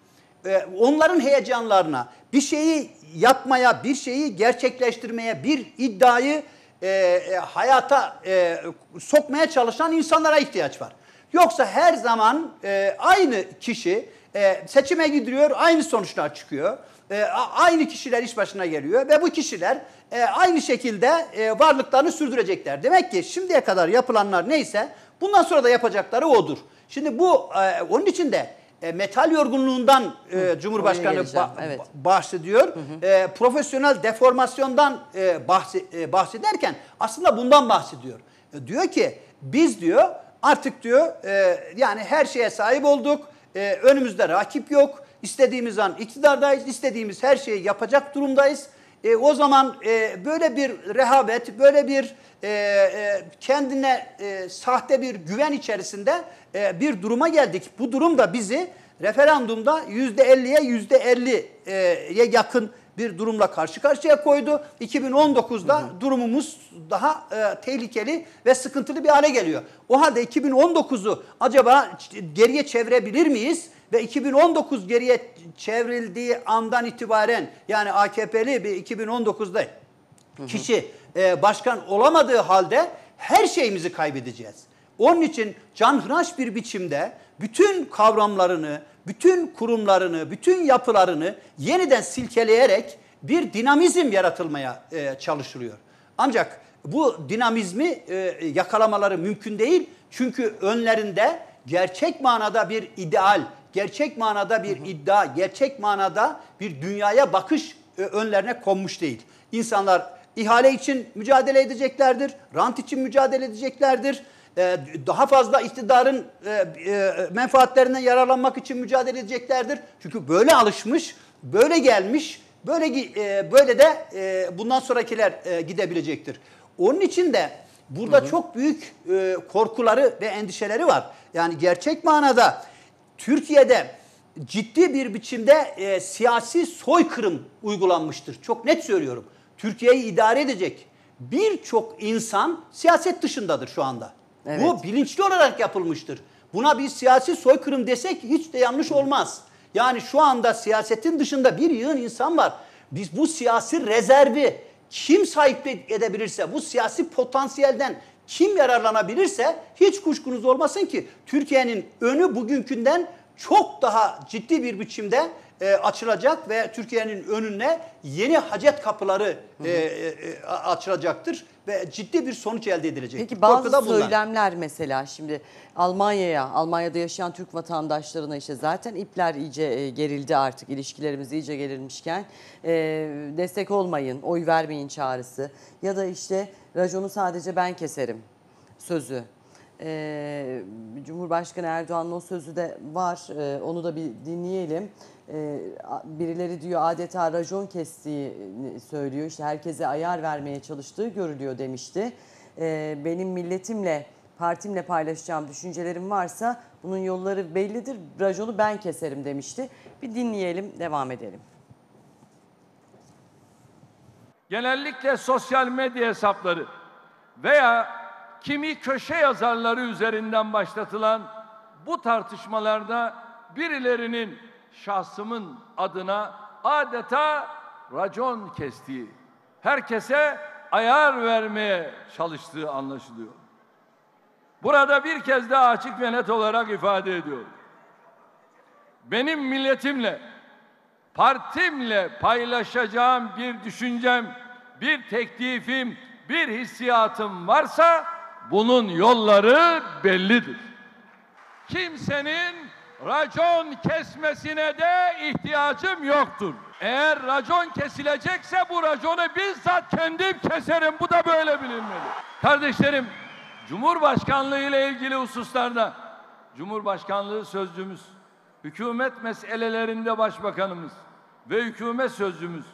onların heyecanlarına, bir şeyi yapmaya, bir şeyi gerçekleştirmeye, bir iddiayı e, e, hayata e, sokmaya çalışan insanlara ihtiyaç var. Yoksa her zaman e, aynı kişi e, seçime gidiyor, aynı sonuçlar çıkıyor. E, aynı kişiler iş başına geliyor ve bu kişiler e, aynı şekilde e, varlıklarını sürdürecekler. Demek ki şimdiye kadar yapılanlar neyse bundan sonra da yapacakları odur. Şimdi bu e, onun için de e, metal yorgunluğundan e, Cumhurbaşkanı ba evet. bahsediyor. Hı hı. E, profesyonel deformasyondan e, bahsi e, bahsederken aslında bundan bahsediyor. E, diyor ki biz diyor artık diyor e, yani her şeye sahip olduk. E, önümüzde rakip yok. İstediğimiz an iktidardayız. istediğimiz her şeyi yapacak durumdayız. E, o zaman e, böyle bir rehavet, böyle bir e, e, kendine e, sahte bir güven içerisinde e, bir duruma geldik. Bu durum da bizi referandumda yüzde yüzde %50'ye yakın bir durumla karşı karşıya koydu. 2019'da hı hı. durumumuz daha e, tehlikeli ve sıkıntılı bir hale geliyor. O halde 2019'u acaba geriye çevirebilir miyiz? ve 2019 geriye çevrildiği andan itibaren yani AKP'li bir 2019'da hı hı. kişi e, başkan olamadığı halde her şeyimizi kaybedeceğiz. Onun için canhıraş bir biçimde bütün kavramlarını, bütün kurumlarını, bütün yapılarını yeniden silkeleyerek bir dinamizm yaratılmaya e, çalışılıyor. Ancak bu dinamizmi e, yakalamaları mümkün değil. Çünkü önlerinde gerçek manada bir ideal, gerçek manada bir iddia, gerçek manada bir dünyaya bakış e, önlerine konmuş değil. İnsanlar ihale için mücadele edeceklerdir, rant için mücadele edeceklerdir. E, daha fazla iktidarın e, menfaatlerinden yararlanmak için mücadele edeceklerdir. Çünkü böyle alışmış, böyle gelmiş, böyle böyle de bundan sonrakiler gidebilecektir. Onun için de burada hı hı. çok büyük korkuları ve endişeleri var. Yani gerçek manada Türkiye'de ciddi bir biçimde e, siyasi soykırım uygulanmıştır. Çok net söylüyorum. Türkiye'yi idare edecek birçok insan siyaset dışındadır şu anda. Evet. Bu bilinçli olarak yapılmıştır. Buna bir siyasi soykırım desek hiç de yanlış olmaz. Yani şu anda siyasetin dışında bir yığın insan var. Biz bu siyasi rezervi kim sahip edebilirse bu siyasi potansiyelden kim yararlanabilirse hiç kuşkunuz olmasın ki Türkiye'nin önü bugünkünden çok daha ciddi bir biçimde e, açılacak ve Türkiye'nin önüne yeni hacet kapıları e, e, e açılacaktır ve ciddi bir sonuç elde edilecek. Peki bazı Korkuda söylemler mesela şimdi Almanya'ya, Almanya'da yaşayan Türk vatandaşlarına işte zaten ipler iyice e, gerildi artık ilişkilerimiz iyice gerilmişken e, destek olmayın, oy vermeyin çağrısı ya da işte Rajonu sadece ben keserim sözü. Ee, Cumhurbaşkanı Erdoğan'ın o sözü de var. Ee, onu da bir dinleyelim. Ee, birileri diyor adeta rajon kestiğini söylüyor. İşte herkese ayar vermeye çalıştığı görülüyor demişti. Ee, benim milletimle, partimle paylaşacağım düşüncelerim varsa bunun yolları bellidir. rajonu ben keserim demişti. Bir dinleyelim, devam edelim genellikle sosyal medya hesapları veya kimi köşe yazarları üzerinden başlatılan bu tartışmalarda birilerinin şahsımın adına adeta racon kestiği, herkese ayar vermeye çalıştığı anlaşılıyor. Burada bir kez daha açık ve net olarak ifade ediyorum. Benim milletimle partimle paylaşacağım bir düşüncem, bir teklifim, bir hissiyatım varsa bunun yolları bellidir. Kimsenin racon kesmesine de ihtiyacım yoktur. Eğer racon kesilecekse bu raconu bizzat kendim keserim. Bu da böyle bilinmeli. Kardeşlerim, Cumhurbaşkanlığı ile ilgili hususlarda Cumhurbaşkanlığı sözcümüz hükümet meselelerinde başbakanımız ve hükümet sözcümüz,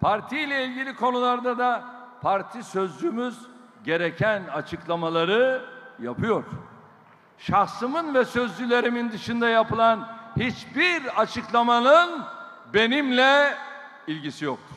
parti ile ilgili konularda da parti sözcümüz gereken açıklamaları yapıyor. Şahsımın ve sözcülerimin dışında yapılan hiçbir açıklamanın benimle ilgisi yoktur.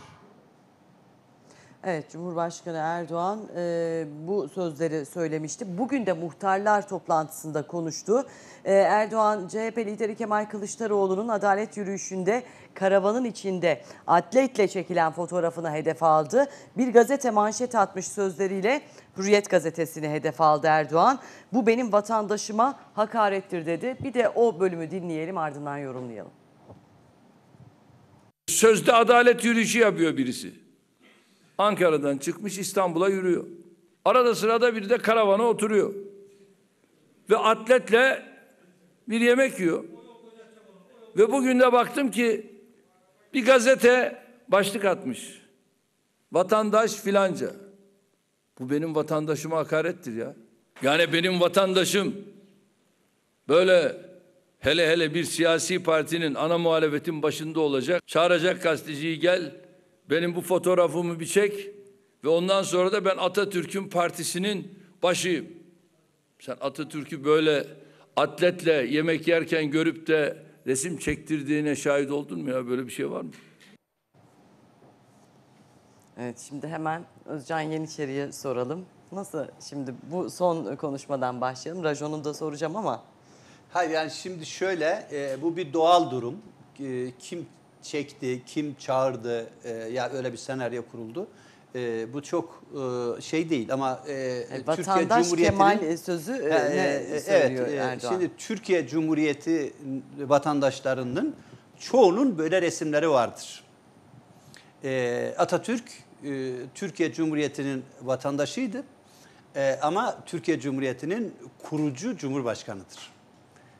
Evet Cumhurbaşkanı Erdoğan e, bu sözleri söylemişti. Bugün de muhtarlar toplantısında konuştu. E, Erdoğan CHP lideri Kemal Kılıçdaroğlu'nun adalet yürüyüşünde karavanın içinde atletle çekilen fotoğrafına hedef aldı. Bir gazete manşet atmış sözleriyle Hürriyet gazetesini hedef aldı Erdoğan. Bu benim vatandaşıma hakarettir dedi. Bir de o bölümü dinleyelim ardından yorumlayalım. Sözde adalet yürüyüşü yapıyor birisi Ankara'dan çıkmış İstanbul'a yürüyor. Arada sırada bir de karavana oturuyor. Ve atletle bir yemek yiyor. Ve bugün de baktım ki bir gazete başlık atmış. Vatandaş filanca. Bu benim vatandaşıma hakarettir ya. Yani benim vatandaşım böyle hele hele bir siyasi partinin ana muhalefetin başında olacak. Çağıracak gazeteciyi gel benim bu fotoğrafımı bir çek ve ondan sonra da ben Atatürk'ün partisinin başıyım. Sen Atatürk'ü böyle atletle yemek yerken görüp de resim çektirdiğine şahit oldun mu ya? Böyle bir şey var mı? Evet şimdi hemen Özcan Yeniçeri'ye soralım. Nasıl şimdi bu son konuşmadan başlayalım. Rajon'u da soracağım ama. Hayır yani şimdi şöyle e, bu bir doğal durum. E, kim çekti, kim çağırdı e, ya öyle bir senaryo kuruldu. E, bu çok e, şey değil ama e, e Türkiye Cumhuriyeti'nin... E, sözü e, ne e, evet, Erdoğan? Şimdi Türkiye Cumhuriyeti vatandaşlarının çoğunun böyle resimleri vardır. E, Atatürk e, Türkiye Cumhuriyeti'nin vatandaşıydı e, ama Türkiye Cumhuriyeti'nin kurucu cumhurbaşkanıdır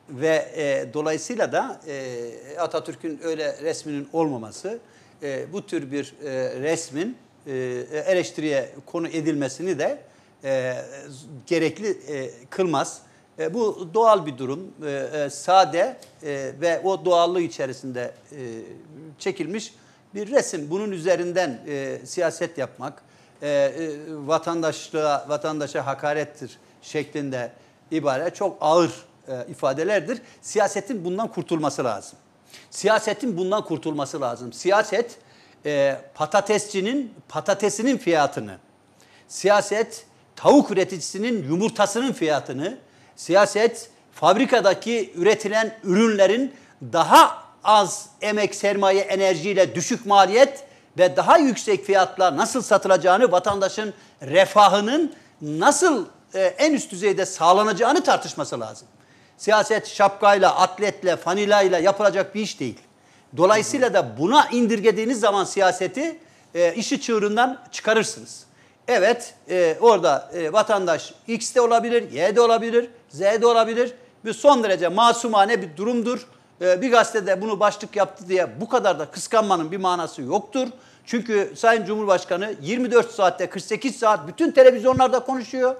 ve e, dolayısıyla da e, Atatürk'ün öyle resminin olmaması e, bu tür bir e, resmin e, eleştiriye konu edilmesini de e, gerekli e, kılmaz. E, bu doğal bir durum, e, e, sade e, ve o doğallığı içerisinde e, çekilmiş bir resim. Bunun üzerinden e, siyaset yapmak, e, e, vatandaşlığa, vatandaşa hakarettir şeklinde ibare çok ağır e, ifadelerdir. Siyasetin bundan kurtulması lazım. Siyasetin bundan kurtulması lazım. Siyaset e, patatesçinin patatesinin fiyatını, siyaset tavuk üreticisinin yumurtasının fiyatını, siyaset fabrikadaki üretilen ürünlerin daha az emek, sermaye, enerjiyle düşük maliyet ve daha yüksek fiyatla nasıl satılacağını, vatandaşın refahının nasıl e, en üst düzeyde sağlanacağını tartışması lazım. Siyaset şapkayla, atletle, fanilayla yapılacak bir iş değil. Dolayısıyla da buna indirgediğiniz zaman siyaseti e, işi çığırından çıkarırsınız. Evet e, orada e, vatandaş X de olabilir, Y de olabilir, Z de olabilir. Bir son derece masumane bir durumdur. E, bir gazetede bunu başlık yaptı diye bu kadar da kıskanmanın bir manası yoktur. Çünkü Sayın Cumhurbaşkanı 24 saatte 48 saat bütün televizyonlarda konuşuyor.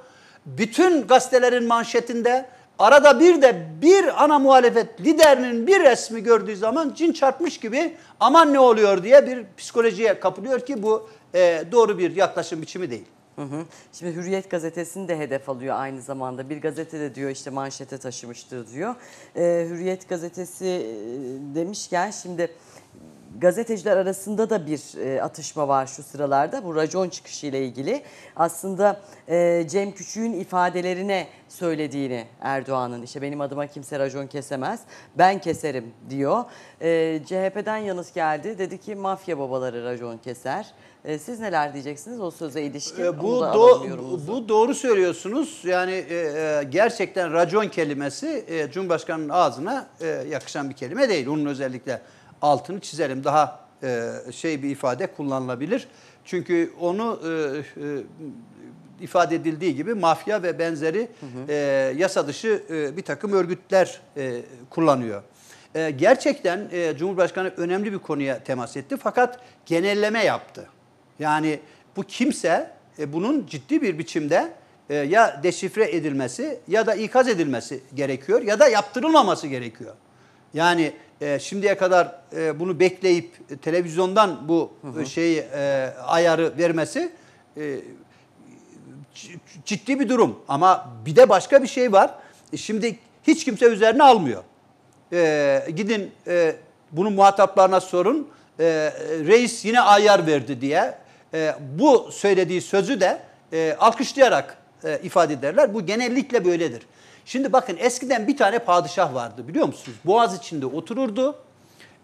Bütün gazetelerin manşetinde Arada bir de bir ana muhalefet liderinin bir resmi gördüğü zaman cin çarpmış gibi aman ne oluyor diye bir psikolojiye kapılıyor ki bu e, doğru bir yaklaşım biçimi değil. Hı hı. Şimdi Hürriyet gazetesini de hedef alıyor aynı zamanda. Bir gazete de diyor işte manşete taşımıştır diyor. E, Hürriyet gazetesi e, demişken şimdi gazeteciler arasında da bir e, atışma var şu sıralarda bu racon çıkışı ile ilgili. Aslında e, Cem Küçük'ün ifadelerine söylediğini Erdoğan'ın işte benim adıma kimse racon kesemez ben keserim diyor. E, CHP'den yanıt geldi dedi ki mafya babaları racon keser. E, siz neler diyeceksiniz o söze ilişkin? E, bu, do bu doğru söylüyorsunuz yani e, e, gerçekten racon kelimesi e, Cumhurbaşkanı'nın ağzına e, yakışan bir kelime değil onun özellikle altını çizelim. Daha e, şey bir ifade kullanılabilir. Çünkü onu e, e, ifade edildiği gibi mafya ve benzeri hı hı. E, yasa dışı e, bir takım örgütler e, kullanıyor. E, gerçekten e, Cumhurbaşkanı önemli bir konuya temas etti fakat genelleme yaptı. Yani bu kimse e, bunun ciddi bir biçimde e, ya deşifre edilmesi ya da ikaz edilmesi gerekiyor ya da yaptırılmaması gerekiyor. Yani e, şimdiye kadar e, bunu bekleyip televizyondan bu hı hı. E, şeyi e, ayarı vermesi e, ciddi bir durum. Ama bir de başka bir şey var. E, şimdi hiç kimse üzerine almıyor. E, gidin e, bunu muhataplarına sorun. E, reis yine ayar verdi diye. E, bu söylediği sözü de e, alkışlayarak e, ifade ederler. Bu genellikle böyledir. Şimdi bakın eskiden bir tane padişah vardı biliyor musunuz? Boğaz içinde otururdu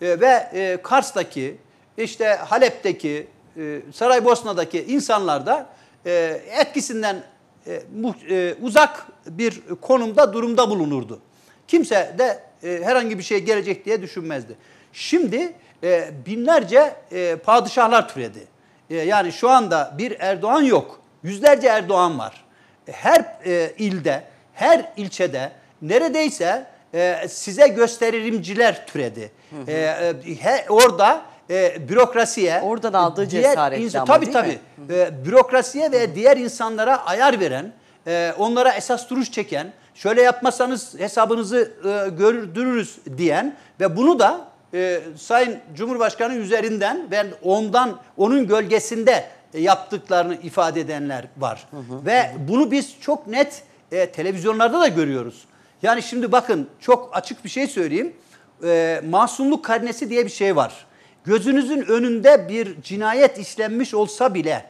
e, ve e, Kars'taki, işte Halep'teki, e, Saraybosna'daki insanlar da e, etkisinden e, mu, e, uzak bir konumda, durumda bulunurdu. Kimse de e, herhangi bir şey gelecek diye düşünmezdi. Şimdi e, binlerce e, padişahlar türedi. E, yani şu anda bir Erdoğan yok. Yüzlerce Erdoğan var. E, her e, ilde her ilçede neredeyse e, size gösteririmciler türedi. E, e, he, orada e, bürokrasiye oradan aldığı cesaretle insan, ama tabii, tabii, E, bürokrasiye ve hı hı. diğer insanlara ayar veren, e, onlara esas duruş çeken, şöyle yapmasanız hesabınızı e, görürüz diyen ve bunu da e, Sayın Cumhurbaşkanı üzerinden ve ondan onun gölgesinde yaptıklarını ifade edenler var. Hı hı, ve hı. bunu biz çok net e, televizyonlarda da görüyoruz. Yani şimdi bakın çok açık bir şey söyleyeyim. E, masumluk karnesi diye bir şey var. Gözünüzün önünde bir cinayet işlenmiş olsa bile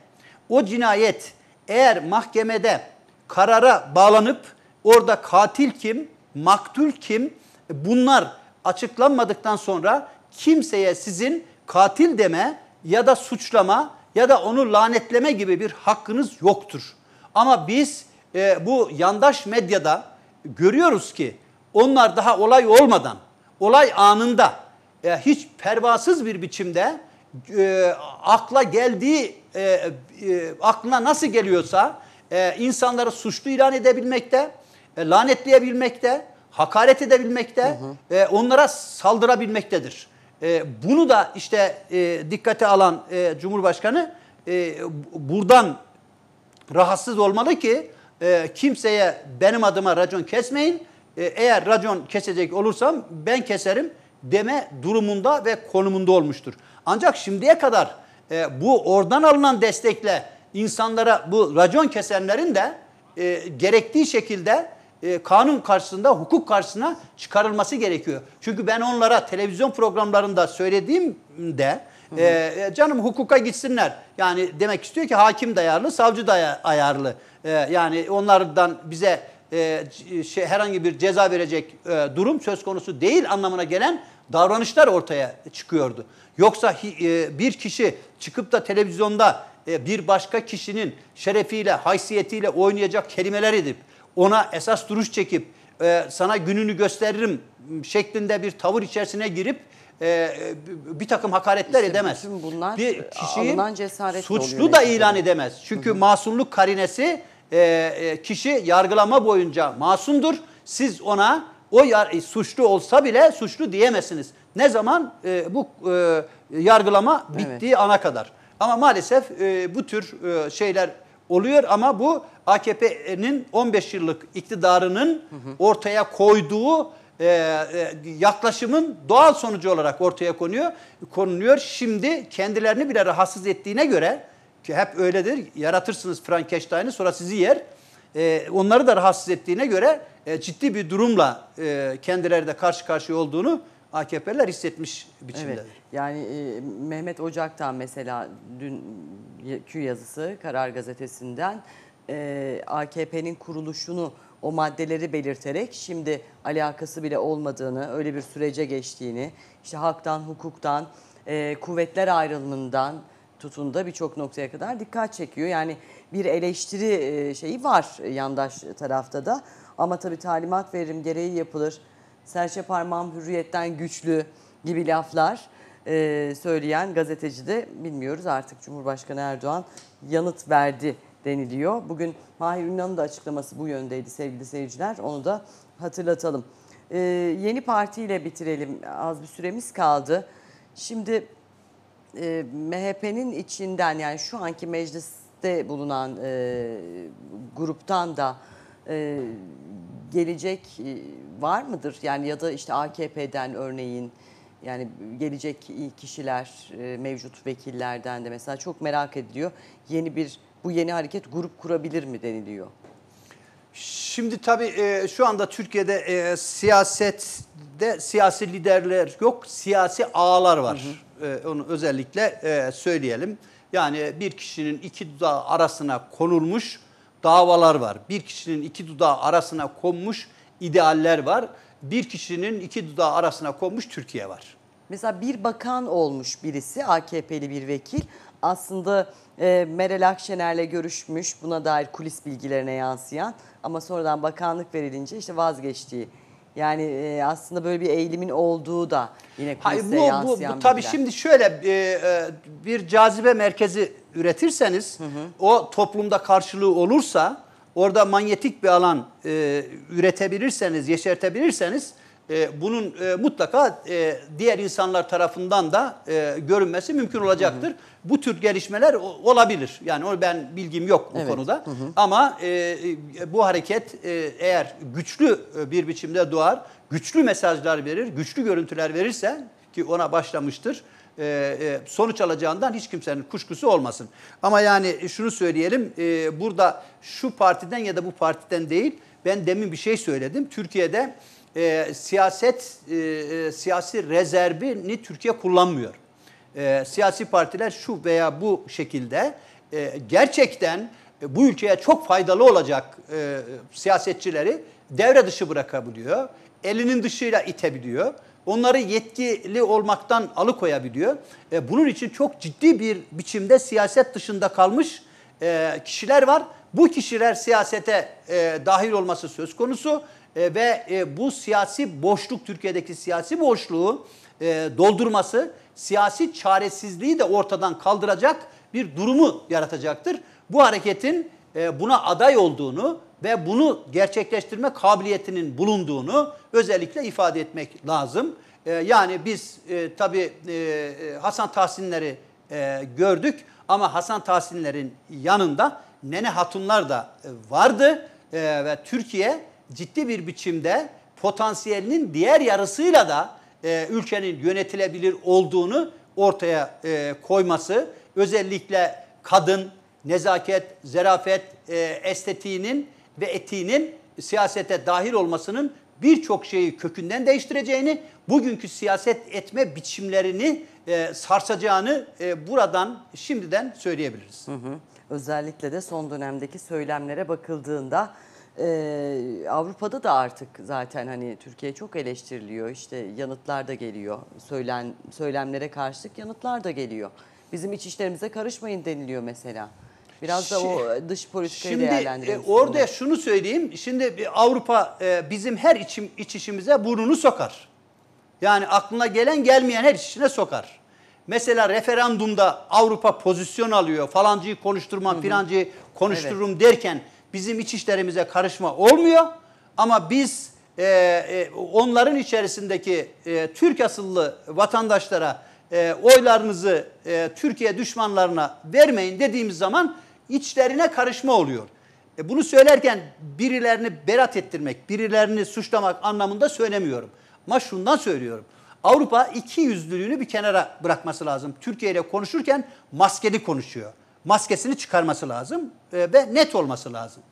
o cinayet eğer mahkemede karara bağlanıp orada katil kim, maktul kim bunlar açıklanmadıktan sonra kimseye sizin katil deme ya da suçlama ya da onu lanetleme gibi bir hakkınız yoktur. Ama biz e, bu yandaş medyada görüyoruz ki onlar daha olay olmadan, olay anında e, hiç pervasız bir biçimde e, akla geldiği, e, e, aklına nasıl geliyorsa e, insanları suçlu ilan edebilmekte, e, lanetleyebilmekte, hakaret edebilmekte, hı hı. E, onlara saldırabilmektedir. E, bunu da işte e, dikkate alan e, Cumhurbaşkanı e, buradan rahatsız olmalı ki e, kimseye benim adıma racon kesmeyin. E, eğer racon kesecek olursam ben keserim deme durumunda ve konumunda olmuştur. Ancak şimdiye kadar e, bu oradan alınan destekle insanlara bu racon kesenlerin de e, gerektiği şekilde e, kanun karşısında, hukuk karşısına çıkarılması gerekiyor. Çünkü ben onlara televizyon programlarında söylediğimde e, e, canım hukuka gitsinler. Yani demek istiyor ki hakim dayarlı, savcı day ayarlı. Ee, yani onlardan bize e, şey, herhangi bir ceza verecek e, durum söz konusu değil anlamına gelen davranışlar ortaya çıkıyordu. Yoksa e, bir kişi çıkıp da televizyonda e, bir başka kişinin şerefiyle, haysiyetiyle oynayacak kelimeler edip ona esas duruş çekip e, sana gününü gösteririm şeklinde bir tavır içerisine girip e, e bir takım hakaretler işte edemez. bir kişiyi suçlu da yani. ilan edemez. Çünkü masumluk karinesi e, e, kişi yargılama boyunca masumdur. Siz ona o yar, e, suçlu olsa bile suçlu diyemezsiniz. Ne zaman e, bu e, yargılama bittiği evet. ana kadar. Ama maalesef e, bu tür e, şeyler oluyor ama bu AKP'nin 15 yıllık iktidarının hı hı. ortaya koyduğu e, e, yaklaşımın doğal sonucu olarak ortaya konuyor. Konuluyor. Şimdi kendilerini bile rahatsız ettiğine göre ki hep öyledir. Yaratırsınız Frankenstein'i sonra sizi yer. E, onları da rahatsız ettiğine göre e, ciddi bir durumla e, kendileri de karşı karşıya olduğunu AKP'ler hissetmiş biçimde. Evet, yani e, Mehmet Ocak'tan mesela dün dünkü yazısı Karar Gazetesi'nden e, AKP'nin kuruluşunu o maddeleri belirterek şimdi alakası bile olmadığını, öyle bir sürece geçtiğini, işte haktan, hukuktan, e, kuvvetler ayrılımından, tutunda birçok noktaya kadar dikkat çekiyor. Yani bir eleştiri e, şeyi var yandaş tarafta da ama tabii talimat veririm gereği yapılır. Serçe parmağım hürriyetten güçlü gibi laflar e, söyleyen gazeteci de bilmiyoruz artık Cumhurbaşkanı Erdoğan yanıt verdi deniliyor. Bugün Mahir Ünal'ın da açıklaması bu yöndeydi sevgili seyirciler onu da hatırlatalım. E, yeni partiyle bitirelim az bir süremiz kaldı. Şimdi e, MHP'nin içinden yani şu anki mecliste bulunan e, gruptan da e, gelecek e, var mıdır? Yani ya da işte AKP'den örneğin yani gelecek kişiler e, mevcut vekillerden de mesela çok merak ediliyor. Yeni bir bu yeni hareket grup kurabilir mi deniliyor? Şimdi tabii e, şu anda Türkiye'de e, siyasette siyasi liderler yok, siyasi ağlar var. Hı hı. E, onu özellikle e, söyleyelim. Yani bir kişinin iki dudağı arasına konulmuş davalar var. Bir kişinin iki dudağı arasına konmuş idealler var. Bir kişinin iki dudağı arasına konmuş Türkiye var. Mesela bir bakan olmuş birisi AKP'li bir vekil aslında e, Meral Akşener'le görüşmüş buna dair kulis bilgilerine yansıyan ama sonradan bakanlık verilince işte vazgeçtiği. Yani e, aslında böyle bir eğilimin olduğu da yine Hayır, bu, bu, bu, bu tabii şimdi şöyle e, e, bir cazibe merkezi üretirseniz hı hı. o toplumda karşılığı olursa orada manyetik bir alan e, üretebilirseniz, yeşertebilirseniz e, bunun e, mutlaka e, diğer insanlar tarafından da görünmesi mümkün olacaktır. Hı hı. Bu tür gelişmeler olabilir. Yani ben bilgim yok bu evet. konuda. Hı hı. Ama bu hareket eğer güçlü bir biçimde doğar, güçlü mesajlar verir, güçlü görüntüler verirse ki ona başlamıştır. sonuç alacağından hiç kimsenin kuşkusu olmasın. Ama yani şunu söyleyelim, burada şu partiden ya da bu partiden değil, ben demin bir şey söyledim. Türkiye'de e, siyaset e, e siyasi rezervini Türkiye kullanmıyor. E, siyasi partiler şu veya bu şekilde e, gerçekten e, bu ülkeye çok faydalı olacak e, siyasetçileri devre dışı bırakabiliyor. Elinin dışıyla itebiliyor. Onları yetkili olmaktan alıkoyabiliyor. E, bunun için çok ciddi bir biçimde siyaset dışında kalmış e, kişiler var. Bu kişiler siyasete e, dahil olması söz konusu. E, ve e, bu siyasi boşluk Türkiye'deki siyasi boşluğu e, doldurması siyasi çaresizliği de ortadan kaldıracak bir durumu yaratacaktır. Bu hareketin buna aday olduğunu ve bunu gerçekleştirme kabiliyetinin bulunduğunu özellikle ifade etmek lazım. yani biz e, tabii Hasan Tahsinleri gördük ama Hasan Tahsinlerin yanında Nene Hatunlar da vardı ve Türkiye ciddi bir biçimde potansiyelinin diğer yarısıyla da e, ülkenin yönetilebilir olduğunu ortaya e, koyması özellikle kadın, nezaket, zerafet, e, estetiğinin ve etiğinin siyasete dahil olmasının birçok şeyi kökünden değiştireceğini, bugünkü siyaset etme biçimlerini e, sarsacağını e, buradan şimdiden söyleyebiliriz. Hı hı. Özellikle de son dönemdeki söylemlere bakıldığında ee, Avrupa'da da artık zaten hani Türkiye çok eleştiriliyor. İşte yanıtlar da geliyor. Söylen söylemlere karşılık yanıtlar da geliyor. Bizim iç işlerimize karışmayın deniliyor mesela. Biraz da o dış politikayı Şimdi e, değerlendirelim. orada şunu söyleyeyim. Şimdi Avrupa e, bizim her içim, iç işimize burnunu sokar. Yani aklına gelen gelmeyen her işine sokar. Mesela referandumda Avrupa pozisyon alıyor. Falancıyı konuşturmam, filancıyı konuştururum derken Bizim iç işlerimize karışma olmuyor ama biz e, e, onların içerisindeki e, Türk asıllı vatandaşlara e, oylarınızı e, Türkiye düşmanlarına vermeyin dediğimiz zaman içlerine karışma oluyor. E, bunu söylerken birilerini berat ettirmek, birilerini suçlamak anlamında söylemiyorum. Ama şundan söylüyorum. Avrupa iki yüzlülüğünü bir kenara bırakması lazım. Türkiye ile konuşurken maskeli konuşuyor maskesini çıkarması lazım e, ve net olması lazım.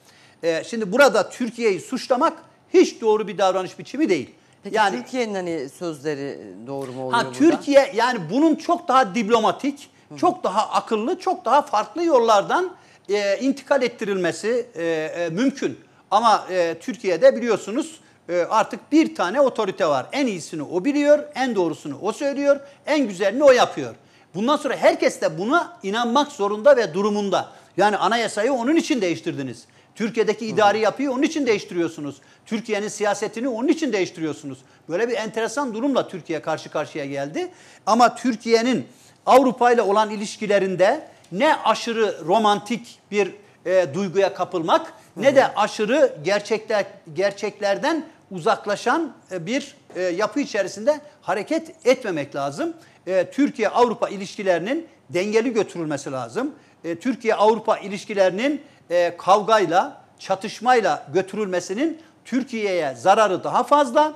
E, şimdi burada Türkiye'yi suçlamak hiç doğru bir davranış biçimi değil. Peki yani, Türkiye'nin hani sözleri doğru mu oluyor ha, Türkiye yani bunun çok daha diplomatik, çok daha akıllı, çok daha farklı yollardan e, intikal ettirilmesi e, e, mümkün. Ama e, Türkiye'de biliyorsunuz e, artık bir tane otorite var. En iyisini o biliyor, en doğrusunu o söylüyor, en güzelini o yapıyor. Bundan sonra herkes de buna inanmak zorunda ve durumunda. Yani anayasayı onun için değiştirdiniz. Türkiye'deki idari yapıyı onun için değiştiriyorsunuz. Türkiye'nin siyasetini onun için değiştiriyorsunuz. Böyle bir enteresan durumla Türkiye karşı karşıya geldi. Ama Türkiye'nin Avrupa ile olan ilişkilerinde ne aşırı romantik bir e, duyguya kapılmak ne de aşırı gerçekler gerçeklerden uzaklaşan e, bir e, yapı içerisinde hareket etmemek lazım e, Türkiye-Avrupa ilişkilerinin dengeli götürülmesi lazım. E, Türkiye-Avrupa ilişkilerinin e, kavgayla, çatışmayla götürülmesinin Türkiye'ye zararı daha fazla,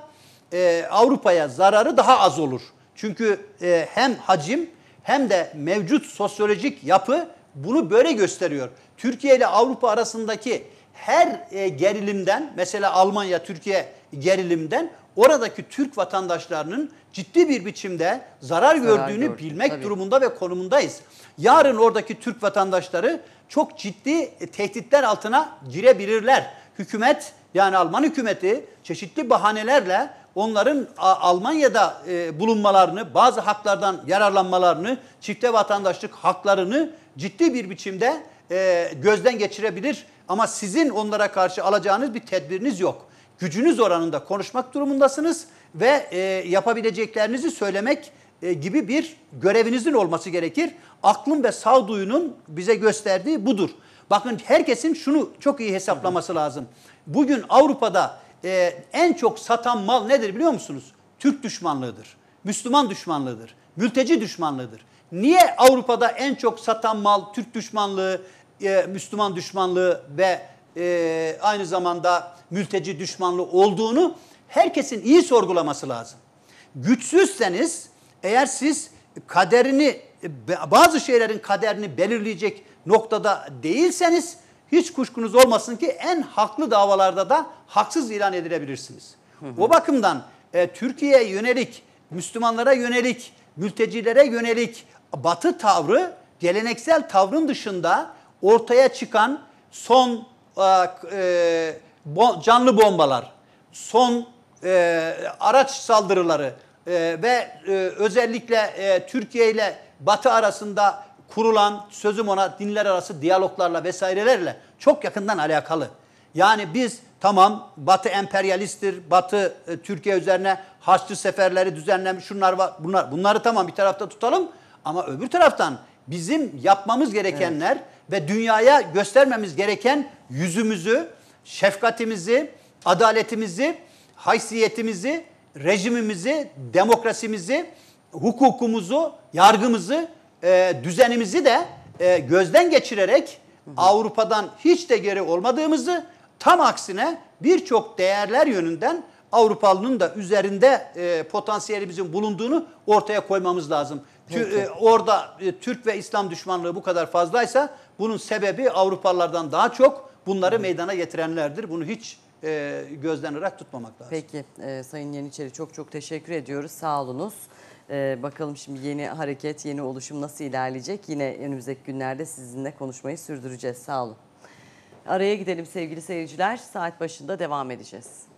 e, Avrupa'ya zararı daha az olur. Çünkü e, hem hacim hem de mevcut sosyolojik yapı bunu böyle gösteriyor. Türkiye ile Avrupa arasındaki her e, gerilimden mesela Almanya Türkiye gerilimden oradaki Türk vatandaşlarının ciddi bir biçimde zarar, zarar gördüğünü gördüm, bilmek tabii. durumunda ve konumundayız. Yarın oradaki Türk vatandaşları çok ciddi e, tehditler altına girebilirler. Hükümet yani Alman hükümeti çeşitli bahanelerle onların Almanya'da e, bulunmalarını, bazı haklardan yararlanmalarını, çifte vatandaşlık haklarını ciddi bir biçimde e, gözden geçirebilir. Ama sizin onlara karşı alacağınız bir tedbiriniz yok. Gücünüz oranında konuşmak durumundasınız ve e, yapabileceklerinizi söylemek e, gibi bir görevinizin olması gerekir. Aklın ve sağduyunun bize gösterdiği budur. Bakın herkesin şunu çok iyi hesaplaması lazım. Bugün Avrupa'da e, en çok satan mal nedir biliyor musunuz? Türk düşmanlığıdır, Müslüman düşmanlığıdır, mülteci düşmanlığıdır. Niye Avrupa'da en çok satan mal Türk düşmanlığı, e, Müslüman düşmanlığı ve e, aynı zamanda mülteci düşmanlığı olduğunu herkesin iyi sorgulaması lazım. Güçsüzseniz eğer siz kaderini e, bazı şeylerin kaderini belirleyecek noktada değilseniz hiç kuşkunuz olmasın ki en haklı davalarda da haksız ilan edilebilirsiniz. Hı hı. O bakımdan e, Türkiye'ye yönelik, Müslümanlara yönelik, mültecilere yönelik batı tavrı geleneksel tavrın dışında ortaya çıkan son e, bo canlı bombalar, son e, araç saldırıları e, ve e, özellikle e, Türkiye ile Batı arasında kurulan sözüm ona dinler arası diyaloglarla vesairelerle çok yakından alakalı. Yani biz tamam Batı emperyalisttir, Batı e, Türkiye üzerine Haçlı seferleri düzenlemiş şunlar var bunlar bunları tamam bir tarafta tutalım ama öbür taraftan bizim yapmamız gerekenler evet. ve dünyaya göstermemiz gereken yüzümüzü, şefkatimizi, adaletimizi haysiyetimizi, rejimimizi, demokrasimizi, hukukumuzu, yargımızı, e, düzenimizi de e, gözden geçirerek hı hı. Avrupa'dan hiç de geri olmadığımızı, tam aksine birçok değerler yönünden Avrupalı'nın da üzerinde e, potansiyelimizin bulunduğunu ortaya koymamız lazım. Tür, e, orada e, Türk ve İslam düşmanlığı bu kadar fazlaysa bunun sebebi Avrupalılardan daha çok bunları meydana getirenlerdir. Bunu hiç e, gözden ırak tutmamak lazım. Peki e, Sayın Yeniçeri çok çok teşekkür ediyoruz. Sağ E, bakalım şimdi yeni hareket, yeni oluşum nasıl ilerleyecek? Yine önümüzdeki günlerde sizinle konuşmayı sürdüreceğiz. Sağ olun. Araya gidelim sevgili seyirciler. Saat başında devam edeceğiz.